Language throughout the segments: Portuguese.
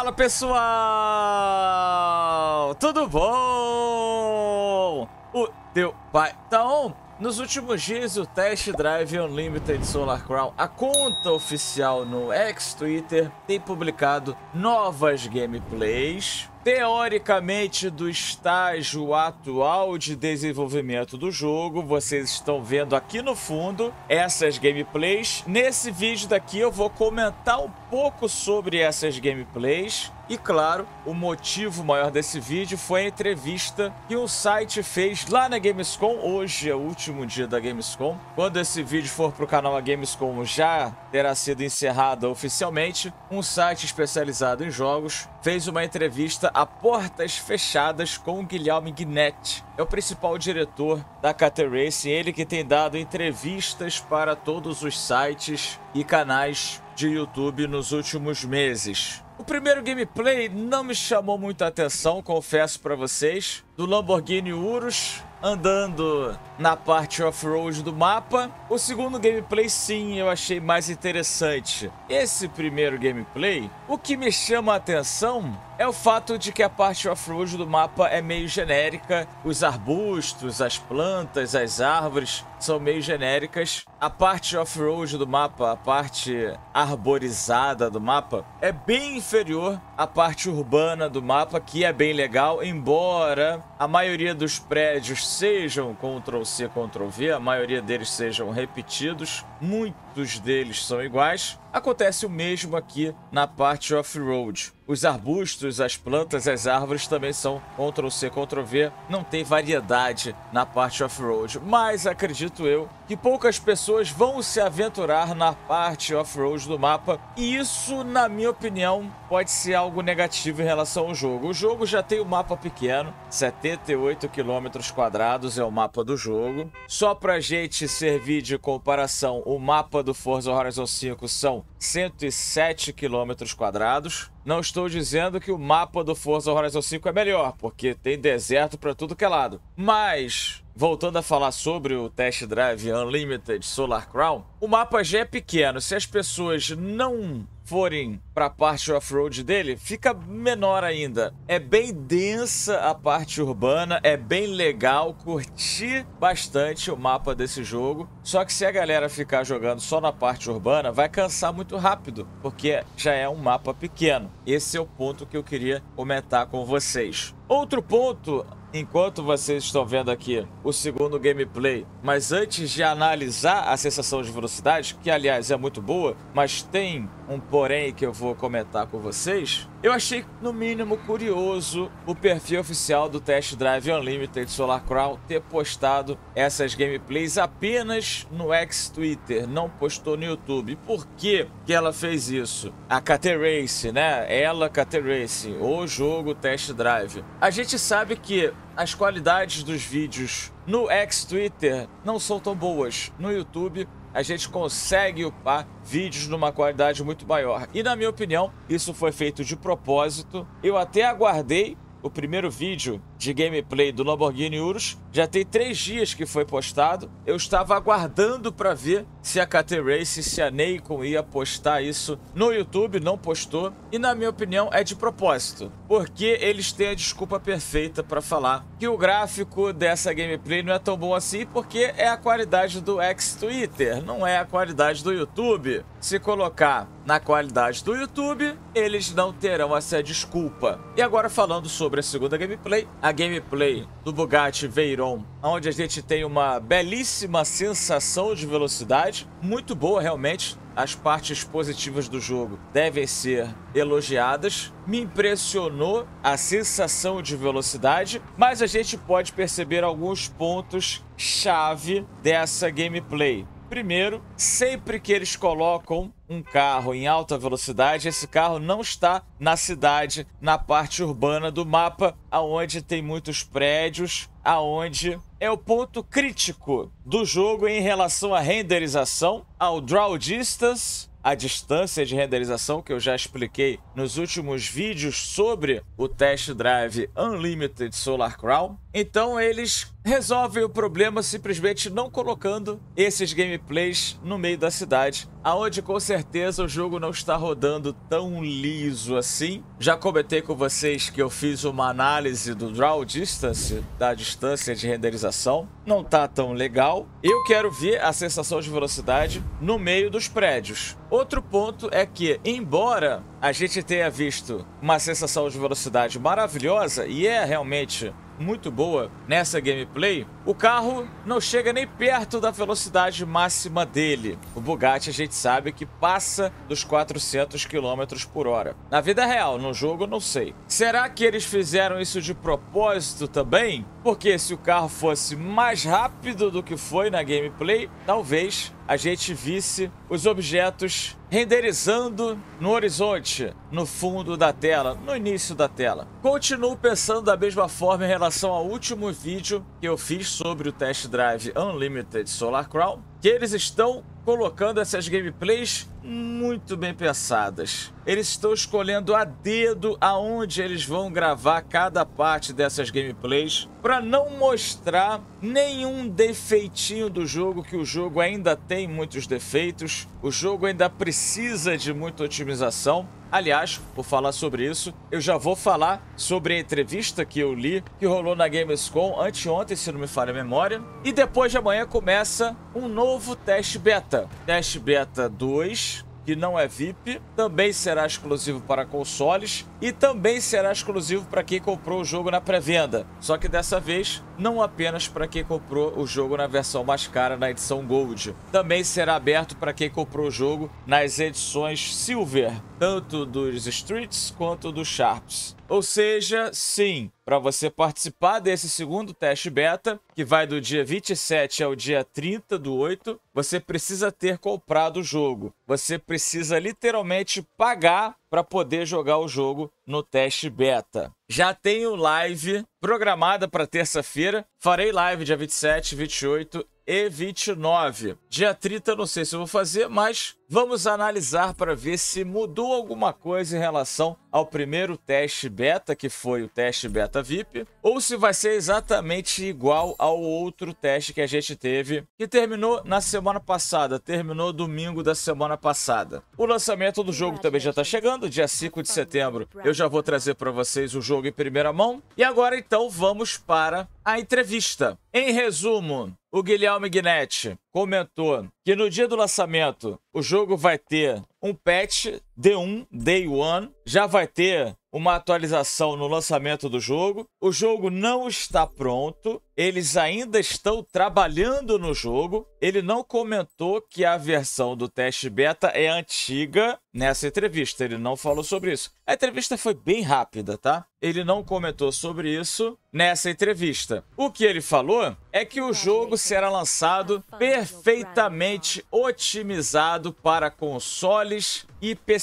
Fala pessoal, tudo bom? O teu pai Então, Nos últimos dias, o Test Drive Unlimited Solar Crown, a conta oficial no ex-Twitter, tem publicado novas gameplays Teoricamente, do estágio atual de desenvolvimento do jogo, vocês estão vendo aqui no fundo essas gameplays. Nesse vídeo daqui eu vou comentar um pouco sobre essas gameplays. E claro, o motivo maior desse vídeo foi a entrevista que o site fez lá na Gamescom. Hoje é o último dia da Gamescom. Quando esse vídeo for para o canal a Gamescom já terá sido encerrada oficialmente. Um site especializado em jogos fez uma entrevista a portas fechadas com o Guilherme Gnett. É o principal diretor da Cater e ele que tem dado entrevistas para todos os sites e canais de YouTube nos últimos meses. O primeiro gameplay não me chamou muita atenção, confesso para vocês do Lamborghini Urus andando na parte off-road do mapa. O segundo gameplay, sim, eu achei mais interessante. Esse primeiro gameplay, o que me chama a atenção é o fato de que a parte off-road do mapa é meio genérica. Os arbustos, as plantas, as árvores são meio genéricas. A parte off-road do mapa, a parte arborizada do mapa, é bem inferior à parte urbana do mapa, que é bem legal, embora a maioria dos prédios sejam Ctrl-C, Ctrl-V, a maioria deles sejam repetidos, muitos deles são iguais. Acontece o mesmo aqui na parte off-road. Os arbustos, as plantas, as árvores também são Ctrl-C, Ctrl-V, não tem variedade na parte off-road. Mas acredito eu que poucas pessoas vão se aventurar na parte off-road do mapa e isso, na minha opinião, pode ser algo negativo em relação ao jogo. O jogo já tem o um mapa pequeno, 70 78 quilômetros quadrados é o mapa do jogo. Só pra gente servir de comparação, o mapa do Forza Horizon 5 são 107 quilômetros quadrados. Não estou dizendo que o mapa do Forza Horizon 5 é melhor, porque tem deserto para tudo que é lado. Mas Voltando a falar sobre o Test Drive Unlimited Solar Crown, o mapa já é pequeno. Se as pessoas não forem para a parte off-road dele, fica menor ainda. É bem densa a parte urbana, é bem legal, curti bastante o mapa desse jogo. Só que se a galera ficar jogando só na parte urbana, vai cansar muito rápido, porque já é um mapa pequeno. Esse é o ponto que eu queria comentar com vocês. Outro ponto Enquanto vocês estão vendo aqui o segundo gameplay, mas antes de analisar a sensação de velocidade, que aliás é muito boa, mas tem um porém que eu vou comentar com vocês. Eu achei, no mínimo, curioso o perfil oficial do Test Drive Unlimited Solar Crown ter postado essas gameplays apenas no ex-Twitter, não postou no YouTube. Por que, que ela fez isso? A Race, né? Ela, Race o jogo Test Drive. A gente sabe que as qualidades dos vídeos no ex-Twitter não são tão boas. No YouTube, a gente consegue upar vídeos numa qualidade muito maior. E na minha opinião, isso foi feito de propósito. Eu até aguardei o primeiro vídeo de gameplay do Lamborghini Urus. Já tem três dias que foi postado. Eu estava aguardando para ver se a KT Racing, se a Nacon ia postar isso no YouTube, não postou. E na minha opinião é de propósito, porque eles têm a desculpa perfeita para falar que o gráfico dessa gameplay não é tão bom assim porque é a qualidade do ex-Twitter, não é a qualidade do YouTube. Se colocar na qualidade do YouTube, eles não terão essa desculpa. E agora falando sobre a segunda gameplay, a a gameplay do Bugatti Veyron, onde a gente tem uma belíssima sensação de velocidade, muito boa realmente. As partes positivas do jogo devem ser elogiadas. Me impressionou a sensação de velocidade, mas a gente pode perceber alguns pontos chave dessa gameplay. Primeiro, sempre que eles colocam um carro em alta velocidade, esse carro não está na cidade, na parte urbana do mapa, aonde tem muitos prédios, aonde é o ponto crítico do jogo em relação à renderização, ao draw distance, a distância de renderização que eu já expliquei nos últimos vídeos sobre o test drive Unlimited Solar Crown. Então eles Resolve o problema simplesmente não colocando esses gameplays no meio da cidade, aonde com certeza o jogo não está rodando tão liso assim. Já comentei com vocês que eu fiz uma análise do draw distance, da distância de renderização, não tá tão legal. Eu quero ver a sensação de velocidade no meio dos prédios. Outro ponto é que, embora a gente tenha visto uma sensação de velocidade maravilhosa, e é realmente muito boa nessa gameplay, o carro não chega nem perto da velocidade máxima dele. O Bugatti a gente sabe que passa dos 400 km por hora. Na vida real, no jogo, não sei. Será que eles fizeram isso de propósito também? Porque se o carro fosse mais rápido do que foi na gameplay, talvez a gente visse os objetos renderizando no horizonte, no fundo da tela, no início da tela. Continuo pensando da mesma forma em relação ao último vídeo que eu fiz sobre o test drive Unlimited Solar Crown, que eles estão colocando essas gameplays muito bem pensadas. Eles estão escolhendo a dedo aonde eles vão gravar cada parte dessas gameplays para não mostrar nenhum defeitinho do jogo, que o jogo ainda tem muitos defeitos, o jogo ainda precisa de muita otimização. Aliás, por falar sobre isso, eu já vou falar sobre a entrevista que eu li, que rolou na Gamescom anteontem, se não me falha a memória. E depois de amanhã começa um novo teste beta. Teste beta 2 que não é VIP, também será exclusivo para consoles e também será exclusivo para quem comprou o jogo na pré-venda. Só que dessa vez, não apenas para quem comprou o jogo na versão mais cara na edição Gold. Também será aberto para quem comprou o jogo nas edições Silver, tanto dos Streets quanto dos Sharps. Ou seja, sim, para você participar desse segundo teste beta, que vai do dia 27 ao dia 30 do 8, você precisa ter comprado o jogo. Você precisa literalmente pagar para poder jogar o jogo no teste beta. Já tenho live programada para terça-feira. Farei live dia 27, 28 e 29. Dia 30 não sei se eu vou fazer, mas vamos analisar para ver se mudou alguma coisa em relação ao primeiro teste beta, que foi o teste beta VIP, ou se vai ser exatamente igual ao outro teste que a gente teve, que terminou na semana passada, terminou domingo da semana passada. O lançamento do jogo também já está chegando, dia 5 de setembro. Eu já vou trazer para vocês o jogo em primeira mão. E agora então vamos para a entrevista. Em resumo, o Guilherme Guinetti comentou que no dia do lançamento o jogo vai ter um patch D1, Day One, já vai ter uma atualização no lançamento do jogo. O jogo não está pronto, eles ainda estão trabalhando no jogo. Ele não comentou que a versão do teste beta é antiga nessa entrevista, ele não falou sobre isso. A entrevista foi bem rápida, tá? Ele não comentou sobre isso nessa entrevista. O que ele falou é que o jogo será lançado perfeitamente otimizado para console controles ip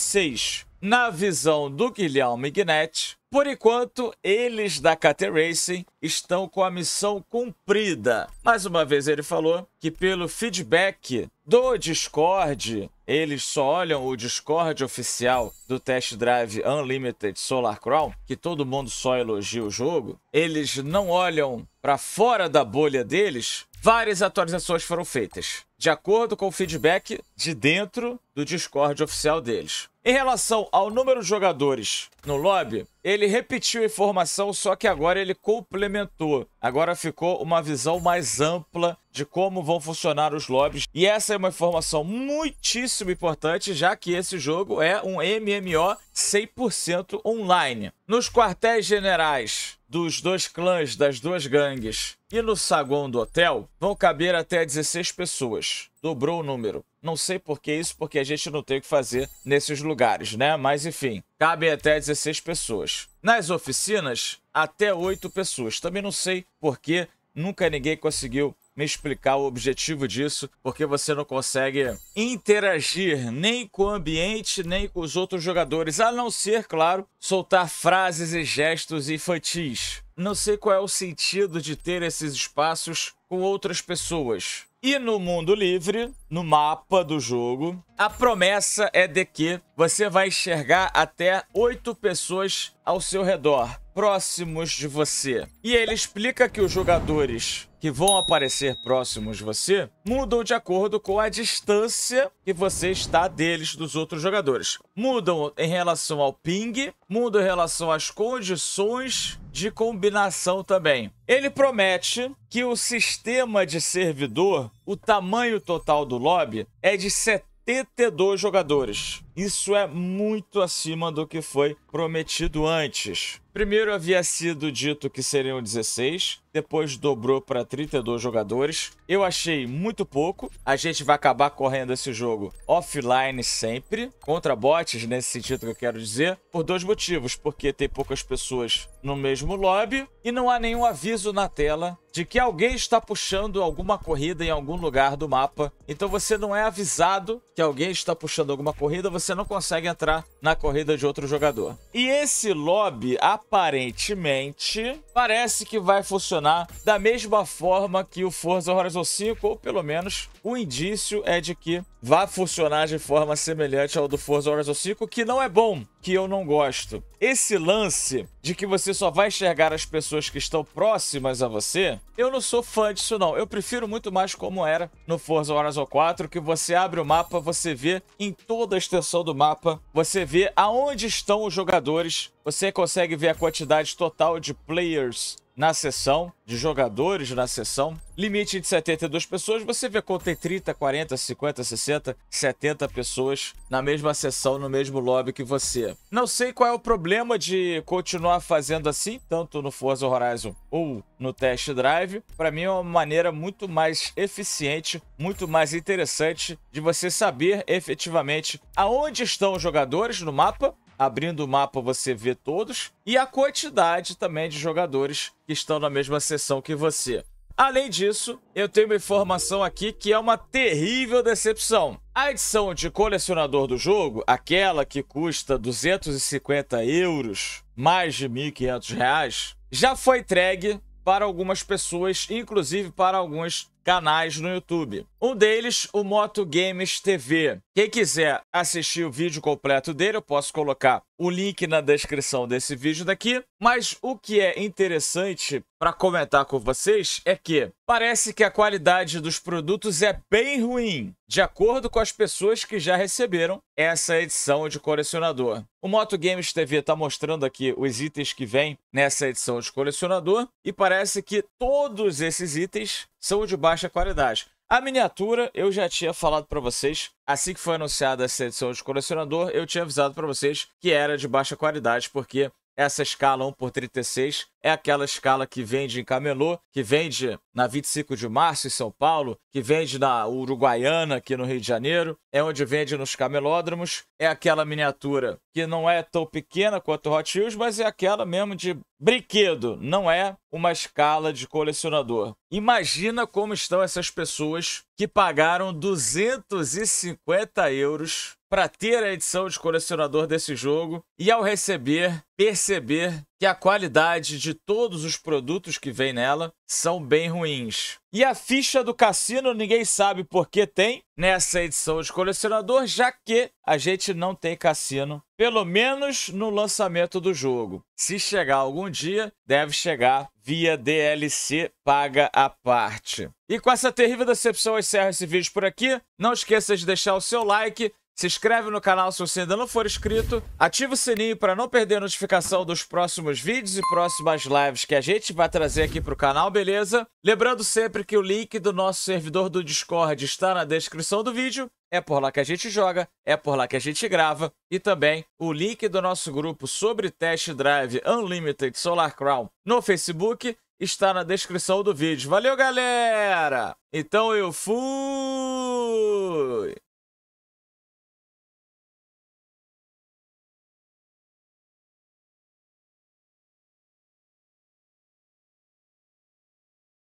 Na visão do Guilherme Guinetti, por enquanto, eles da KT Racing estão com a missão cumprida. Mais uma vez ele falou que pelo feedback do Discord, eles só olham o Discord oficial do Test Drive Unlimited Solar Crown, que todo mundo só elogia o jogo. Eles não olham para fora da bolha deles, várias atualizações foram feitas, de acordo com o feedback de dentro do Discord oficial deles. Em relação ao número de jogadores no lobby, ele repetiu a informação, só que agora ele complementou. Agora ficou uma visão mais ampla de como vão funcionar os lobbies. E essa é uma informação muitíssimo importante, já que esse jogo é um MMO 100% online. Nos quartéis generais, dos dois clãs das duas gangues e no saguão do hotel vão caber até 16 pessoas. Dobrou o número. Não sei por que isso, porque a gente não tem o que fazer nesses lugares, né? Mas enfim, cabem até 16 pessoas. Nas oficinas, até 8 pessoas. Também não sei por que nunca ninguém conseguiu me explicar o objetivo disso, porque você não consegue interagir nem com o ambiente, nem com os outros jogadores, a não ser, claro, soltar frases e gestos infantis. Não sei qual é o sentido de ter esses espaços com outras pessoas. E no mundo livre, no mapa do jogo, a promessa é de que você vai enxergar até oito pessoas ao seu redor, próximos de você. E ele explica que os jogadores que vão aparecer próximos de você mudam de acordo com a distância que você está deles dos outros jogadores. Mudam em relação ao ping, mudam em relação às condições de combinação também. Ele promete que o sistema de servidor, o tamanho total do lobby, é de 72 jogadores. Isso é muito acima do que foi prometido antes. Primeiro havia sido dito que seriam 16, depois dobrou para 32 jogadores. Eu achei muito pouco. A gente vai acabar correndo esse jogo offline sempre, contra bots, nesse sentido que eu quero dizer, por dois motivos: porque tem poucas pessoas no mesmo lobby e não há nenhum aviso na tela de que alguém está puxando alguma corrida em algum lugar do mapa. Então você não é avisado que alguém está puxando alguma corrida, você você não consegue entrar na corrida de outro jogador. E esse lobby, aparentemente, parece que vai funcionar da mesma forma que o Forza Horizon 5, ou pelo menos o indício é de que vai funcionar de forma semelhante ao do Forza Horizon 5, que não é bom, que eu não gosto. Esse lance de que você só vai enxergar as pessoas que estão próximas a você, eu não sou fã disso não. Eu prefiro muito mais como era no Forza Horizon 4, que você abre o mapa, você vê em toda a extensão do mapa, você ver aonde estão os jogadores você consegue ver a quantidade total de players na sessão, de jogadores na sessão. Limite de 72 pessoas, você vê quanto tem 30, 40, 50, 60, 70 pessoas na mesma sessão, no mesmo lobby que você. Não sei qual é o problema de continuar fazendo assim, tanto no Forza Horizon ou no Test Drive. Para mim é uma maneira muito mais eficiente, muito mais interessante de você saber efetivamente aonde estão os jogadores no mapa Abrindo o mapa você vê todos. E a quantidade também de jogadores que estão na mesma sessão que você. Além disso, eu tenho uma informação aqui que é uma terrível decepção. A edição de colecionador do jogo, aquela que custa 250 euros, mais de 1.500 reais, já foi entregue para algumas pessoas, inclusive para alguns canais no YouTube. Um deles, o Moto Games TV. Quem quiser assistir o vídeo completo dele, eu posso colocar o link na descrição desse vídeo daqui. Mas o que é interessante para comentar com vocês é que parece que a qualidade dos produtos é bem ruim, de acordo com as pessoas que já receberam essa edição de colecionador. O Moto Games TV está mostrando aqui os itens que vêm nessa edição de colecionador e parece que todos esses itens são de baixa qualidade. A miniatura eu já tinha falado para vocês, assim que foi anunciada essa edição de colecionador, eu tinha avisado para vocês que era de baixa qualidade, porque essa escala 1 por 36 é aquela escala que vende em Camelô, que vende na 25 de março em São Paulo, que vende na Uruguaiana aqui no Rio de Janeiro, é onde vende nos camelódromos, é aquela miniatura que não é tão pequena quanto o Hot Wheels, mas é aquela mesmo de brinquedo, não é uma escala de colecionador. Imagina como estão essas pessoas que pagaram 250 euros para ter a edição de colecionador desse jogo e ao receber, perceber que a qualidade de todos os produtos que vem nela são bem ruins. E a ficha do cassino ninguém sabe por que tem nessa edição de colecionador, já que a gente não tem cassino, pelo menos no lançamento do jogo. Se chegar algum dia, deve chegar via DLC paga a parte. E com essa terrível decepção eu encerro esse vídeo por aqui. Não esqueça de deixar o seu like, se inscreve no canal se você ainda não for inscrito. Ativa o sininho para não perder a notificação dos próximos vídeos e próximas lives que a gente vai trazer aqui para o canal, beleza? Lembrando sempre que o link do nosso servidor do Discord está na descrição do vídeo. É por lá que a gente joga, é por lá que a gente grava. E também o link do nosso grupo sobre Test Drive Unlimited Solar Crown no Facebook está na descrição do vídeo. Valeu, galera! Então eu fui!